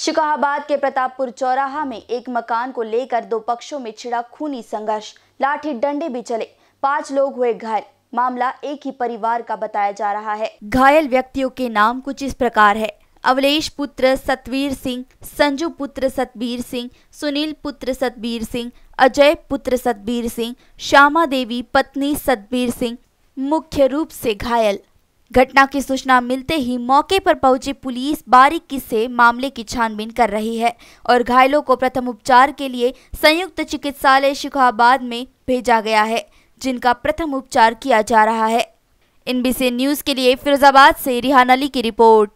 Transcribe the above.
शिकाहाबाद के प्रतापपुर चौराहा में एक मकान को लेकर दो पक्षों में छिड़ा खूनी संघर्ष लाठी डंडे भी चले पांच लोग हुए घायल मामला एक ही परिवार का बताया जा रहा है घायल व्यक्तियों के नाम कुछ इस प्रकार है अवलेश पुत्र सतवीर सिंह संजू पुत्र सतबीर सिंह सुनील पुत्र सतबीर सिंह अजय पुत्र सतबीर सिंह श्यामा देवी पत्नी सतबीर सिंह मुख्य रूप से घायल घटना की सूचना मिलते ही मौके पर पहुंची पुलिस बारीकी से मामले की छानबीन कर रही है और घायलों को प्रथम उपचार के लिए संयुक्त चिकित्सालय शिखाबाद में भेजा गया है जिनका प्रथम उपचार किया जा रहा है एनबीसी न्यूज के लिए फिरोजाबाद से रिहान अली की रिपोर्ट